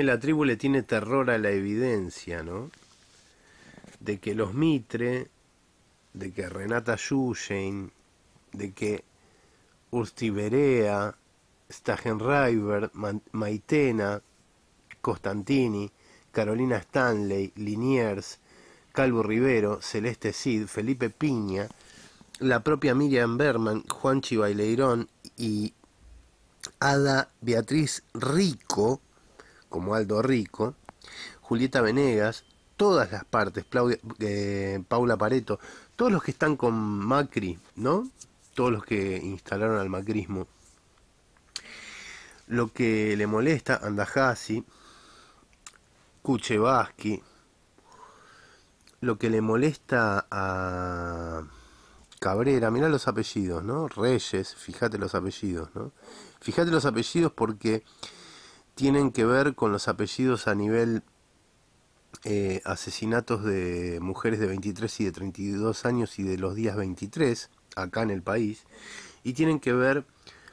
La tribu le tiene terror a la evidencia, ¿no? De que los Mitre, de que Renata Yushin, de que Urstiberea, Stachenreiber, Maitena, Costantini, Carolina Stanley, Liniers, Calvo Rivero, Celeste Cid, Felipe Piña, la propia Miriam Berman, Juanchi Baileirón y Ada Beatriz Rico, como Aldo Rico, Julieta Venegas, todas las partes, eh, Paula Pareto, todos los que están con Macri, ¿no? Todos los que instalaron al macrismo. Lo que le molesta a Andajasi, Kuchevaski, lo que le molesta a Cabrera, mirá los apellidos, ¿no? Reyes, fíjate los apellidos, ¿no? Fíjate los apellidos porque tienen que ver con los apellidos a nivel eh, asesinatos de mujeres de 23 y de 32 años y de los días 23 acá en el país y tienen que ver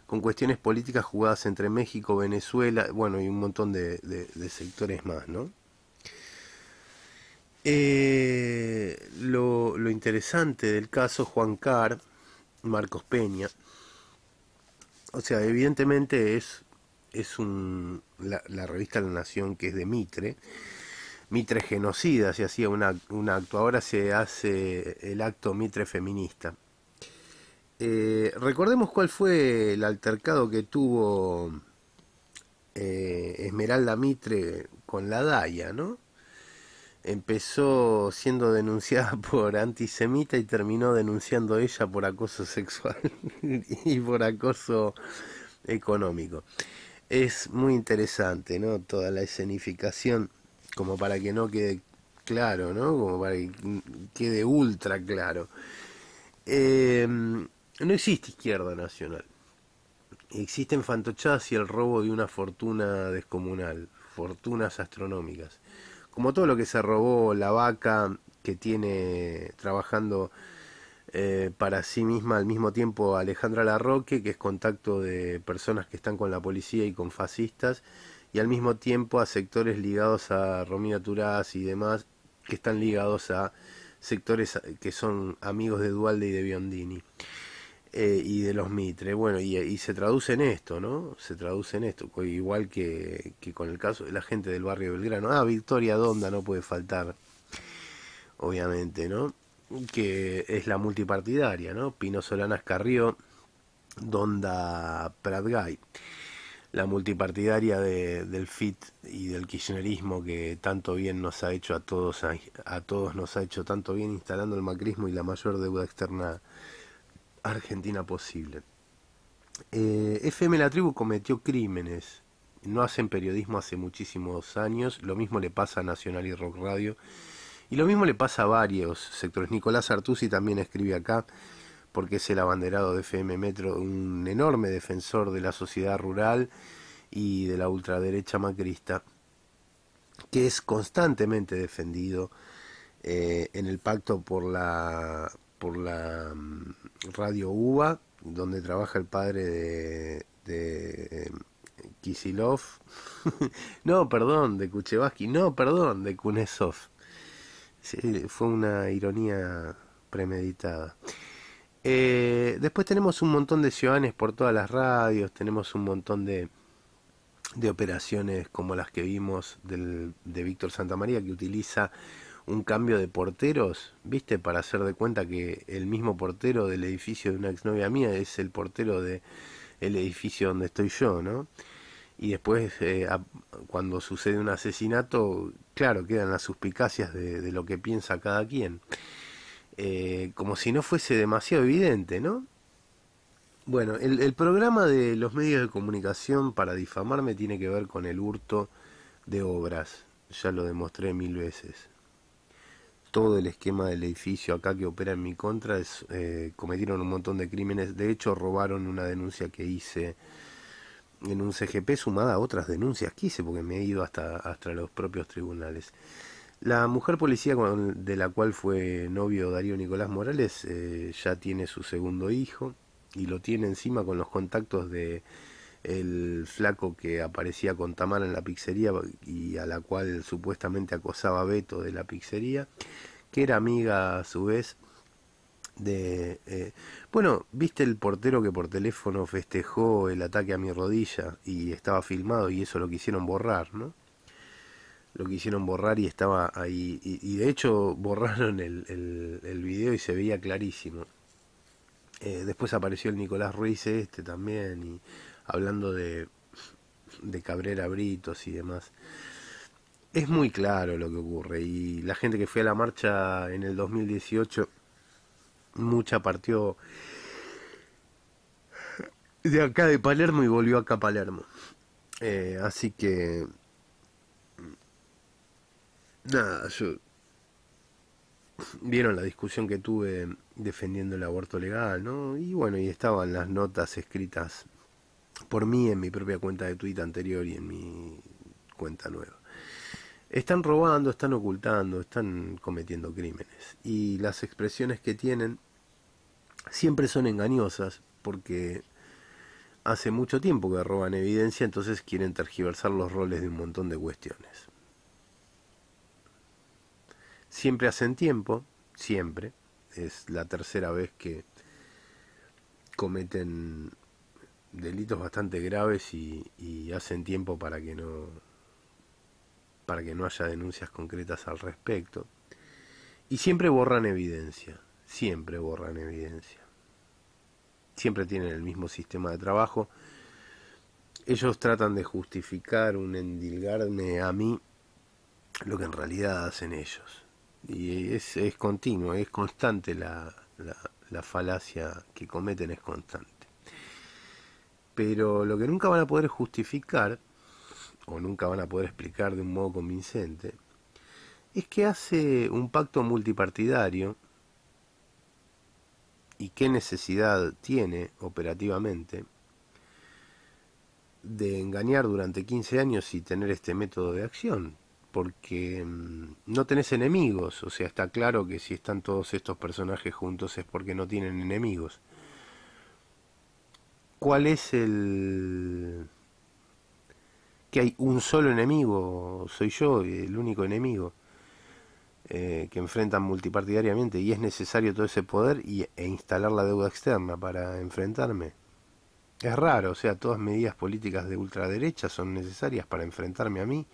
con cuestiones políticas jugadas entre México, Venezuela, bueno, y un montón de, sectores más, ¿no? Eh, lo, lo, interesante del caso Juan Carr, Marcos Peña, o sea, evidentemente es es un, la, revista La Nación que es de Mitre. Mitre genocida, se hacía un, acto, ahora se hace el acto Mitre feminista. Eh, recordemos cuál fue el altercado que tuvo eh, Esmeralda Mitre con la Daya, ¿no? Empezó siendo denunciada por antisemita y terminó denunciando ella por acoso sexual y por acoso económico es muy interesante, ¿no? Toda la escenificación, como para que no quede claro, ¿no? Como para que quede ultra claro. Eh, no existe izquierda nacional. Existen fantochadas y el robo de una fortuna descomunal, fortunas astronómicas. Como todo lo que se robó la vaca que tiene trabajando eh, para sí misma al mismo tiempo Alejandra Larroque, que es contacto de personas que están con la policía y con fascistas, y al mismo tiempo a sectores ligados a Romina Turás y demás, que están ligados a sectores eh, que son amigos de Dualde y de Biondini. Eh, y de los Mitre. Bueno, y, se traduce en esto, ¿no? Se traduce en esto, igual que, que, con el caso de la gente del barrio Belgrano. Ah, Victoria Donda no puede faltar, obviamente, ¿no? que es la multipartidaria, ¿no? Pino Solanas Carrió, Donda Pratgay. La multipartidaria de, del FIT y del kirchnerismo que tanto bien nos ha hecho a todos, a, todos nos ha hecho tanto bien instalando el macrismo y la mayor deuda externa argentina posible. Eh, FM La Tribu cometió crímenes. No hacen periodismo hace muchísimos años. Lo mismo le pasa a Nacional y Rock Radio y lo mismo le pasa a varios sectores. Nicolás Artusi también escribe acá, porque es el abanderado de FM Metro, un enorme defensor de la sociedad rural y de la ultraderecha macrista, que es constantemente defendido eh, en el pacto por la, por la mm, radio UBA, donde trabaja el padre de, de eh, Kisilov, no, perdón, de Kuchevaski, no, perdón, de Kunesov. Sí, fue una ironía premeditada. Eh, después tenemos un montón de ciudades por todas las radios, tenemos un montón de, de operaciones como las que vimos del, de Víctor Santa María que utiliza un cambio de porteros, ¿viste? Para hacer de cuenta que el mismo portero del edificio de una exnovia mía es el portero del el edificio donde estoy yo, ¿no? y después eh, cuando sucede un asesinato, claro, quedan las suspicacias de, de lo que piensa cada quien. Eh, como si no fuese demasiado evidente, ¿no? Bueno, el, el, programa de los medios de comunicación para difamarme tiene que ver con el hurto de obras, ya lo demostré mil veces. Todo el esquema del edificio acá que opera en mi contra es, eh, cometieron un montón de crímenes, de hecho robaron una denuncia que hice en un CGP sumada a otras denuncias que hice, porque me he ido hasta, hasta los propios tribunales. La mujer policía con, de la cual fue novio Darío Nicolás Morales eh, ya tiene su segundo hijo y lo tiene encima con los contactos de el flaco que aparecía con Tamara en la pizzería y a la cual supuestamente acosaba Beto de la pizzería, que era amiga a su vez de eh, bueno, viste el portero que por teléfono festejó el ataque a mi rodilla y estaba filmado y eso lo quisieron borrar, ¿no? Lo quisieron borrar y estaba ahí. Y, de hecho borraron el, el, video y se veía clarísimo. Eh, después apareció el Nicolás Ruiz este también y hablando de, de Cabrera Britos y demás es muy claro lo que ocurre y la gente que fue a la marcha en el 2018 mucha partió de acá de Palermo y volvió acá a Palermo. Eh, así que... Nada, yo... Vieron la discusión que tuve defendiendo el aborto legal, ¿no? Y bueno, y estaban las notas escritas por mí en mi propia cuenta de Twitter anterior y en mi cuenta nueva están robando, están ocultando, están cometiendo crímenes. Y las expresiones que tienen siempre son engañosas porque hace mucho tiempo que roban evidencia, entonces quieren tergiversar los roles de un montón de cuestiones. Siempre hacen tiempo, siempre, es la tercera vez que cometen delitos bastante graves y, hacen tiempo para que no para que no haya denuncias concretas al respecto. Y siempre borran evidencia, siempre borran evidencia. Siempre tienen el mismo sistema de trabajo. Ellos tratan de justificar un endilgarme a mí lo que en realidad hacen ellos. Y es, es continuo, es constante la, la falacia que cometen, es constante. Pero lo que nunca van a poder justificar o nunca van a poder explicar de un modo convincente, es que hace un pacto multipartidario y qué necesidad tiene operativamente de engañar durante 15 años y tener este método de acción, porque mm, no tenés enemigos, o sea, está claro que si están todos estos personajes juntos es porque no tienen enemigos. ¿Cuál es el que hay un solo enemigo, soy yo, el único enemigo eh, que enfrentan multipartidariamente y es necesario todo ese poder y, e instalar la deuda externa para enfrentarme. Es raro, o sea, todas medidas políticas de ultraderecha son necesarias para enfrentarme a mí